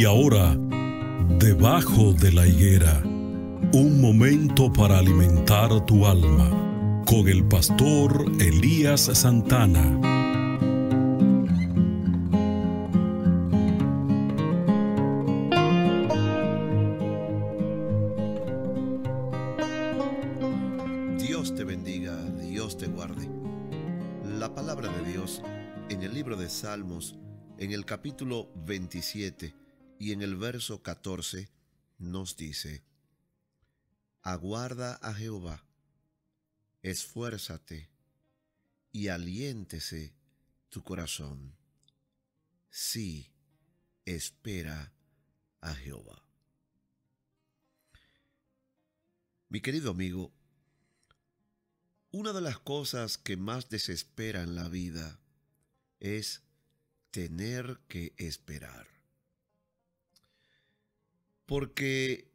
Y ahora, debajo de la higuera, un momento para alimentar tu alma con el pastor Elías Santana. Dios te bendiga, Dios te guarde. La palabra de Dios en el libro de Salmos, en el capítulo 27, y en el verso 14 nos dice, Aguarda a Jehová, esfuérzate y aliéntese tu corazón. Sí, espera a Jehová. Mi querido amigo, una de las cosas que más desespera en la vida es tener que esperar porque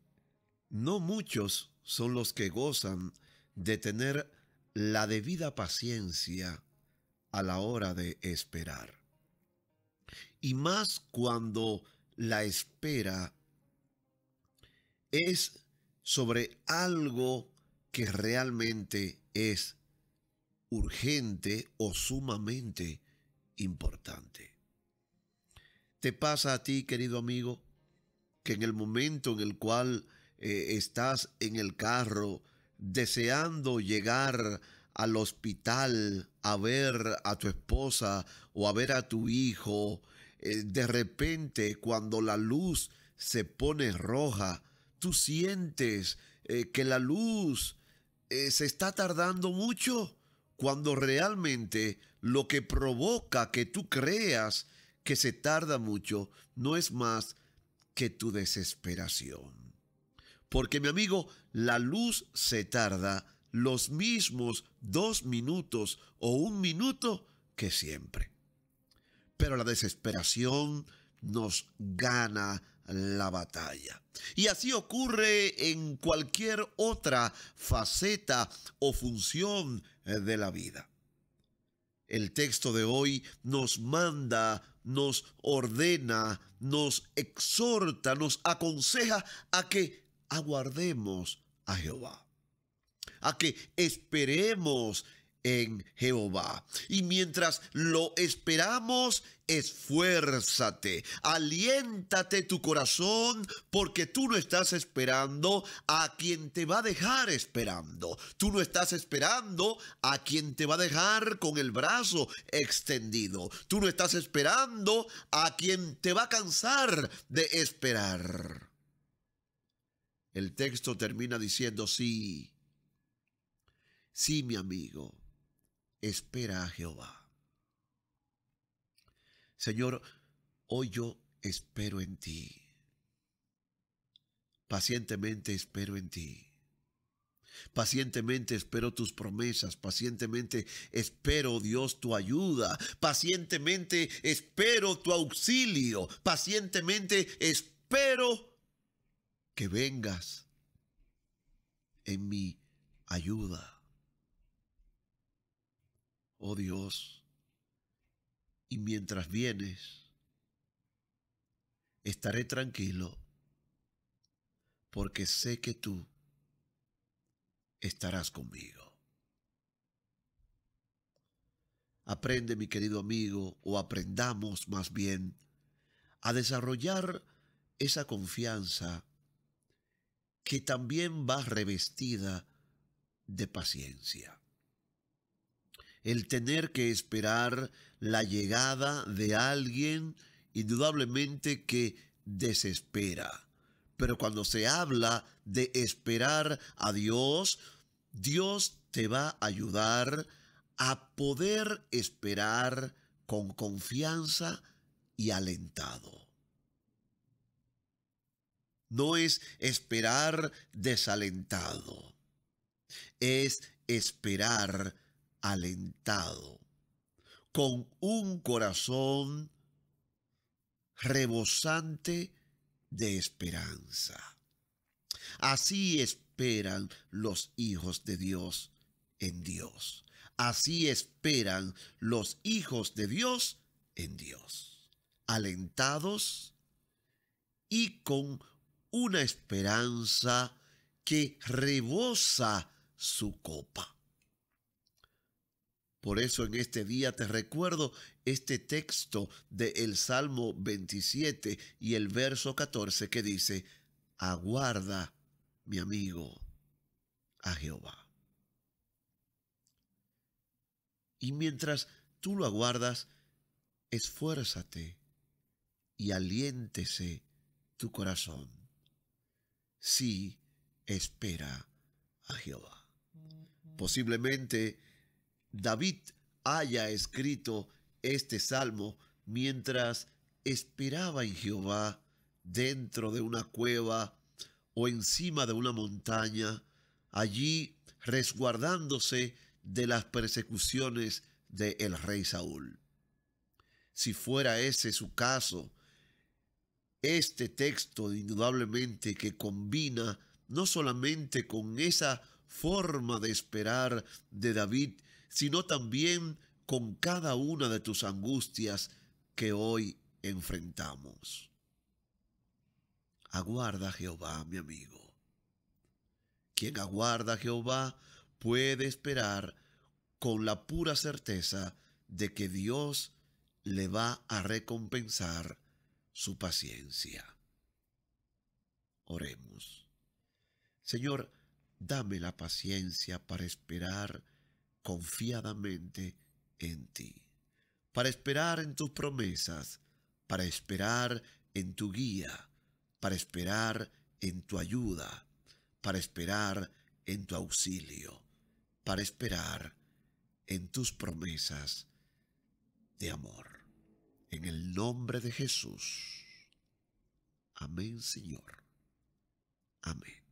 no muchos son los que gozan de tener la debida paciencia a la hora de esperar. Y más cuando la espera es sobre algo que realmente es urgente o sumamente importante. ¿Te pasa a ti, querido amigo? que en el momento en el cual eh, estás en el carro deseando llegar al hospital a ver a tu esposa o a ver a tu hijo, eh, de repente cuando la luz se pone roja, tú sientes eh, que la luz se está tardando mucho cuando realmente lo que provoca que tú creas que se tarda mucho no es más que tu desesperación. Porque mi amigo, la luz se tarda los mismos dos minutos o un minuto que siempre. Pero la desesperación nos gana la batalla. Y así ocurre en cualquier otra faceta o función eh, de la vida. El texto de hoy nos manda, nos ordena, nos exhorta, nos aconseja a que aguardemos a Jehová, a que esperemos en Jehová. Y mientras lo esperamos, esfuérzate, aliéntate tu corazón, porque tú no estás esperando a quien te va a dejar esperando. Tú no estás esperando a quien te va a dejar con el brazo extendido. Tú no estás esperando a quien te va a cansar de esperar. El texto termina diciendo, sí, sí, mi amigo espera a Jehová. Señor, hoy yo espero en ti. Pacientemente espero en ti. Pacientemente espero tus promesas, pacientemente espero, Dios, tu ayuda, pacientemente espero tu auxilio, pacientemente espero que vengas en mi ayuda oh Dios, y mientras vienes, estaré tranquilo, porque sé que tú estarás conmigo. Aprende, mi querido amigo, o aprendamos más bien, a desarrollar esa confianza que también va revestida de paciencia el tener que esperar la llegada de alguien, indudablemente que desespera. Pero cuando se habla de esperar a Dios, Dios te va a ayudar a poder esperar con confianza y alentado. No es esperar desalentado, es esperar alentado, con un corazón rebosante de esperanza. Así esperan los hijos de Dios en Dios. Así esperan los hijos de Dios en Dios. Alentados y con una esperanza que rebosa su copa. Por eso en este día te recuerdo este texto del Salmo 27 y el verso 14 que dice, aguarda, mi amigo, a Jehová. Y mientras tú lo aguardas, esfuérzate y aliéntese tu corazón. Sí, espera a Jehová. Posiblemente David haya escrito este salmo mientras esperaba en Jehová dentro de una cueva o encima de una montaña, allí resguardándose de las persecuciones del el rey Saúl. Si fuera ese su caso, este texto indudablemente que combina no solamente con esa forma de esperar de David sino también con cada una de tus angustias que hoy enfrentamos. Aguarda Jehová, mi amigo. Quien aguarda Jehová puede esperar con la pura certeza de que Dios le va a recompensar su paciencia. Oremos. Señor, dame la paciencia para esperar confiadamente en ti, para esperar en tus promesas, para esperar en tu guía, para esperar en tu ayuda, para esperar en tu auxilio, para esperar en tus promesas de amor. En el nombre de Jesús. Amén, Señor. Amén.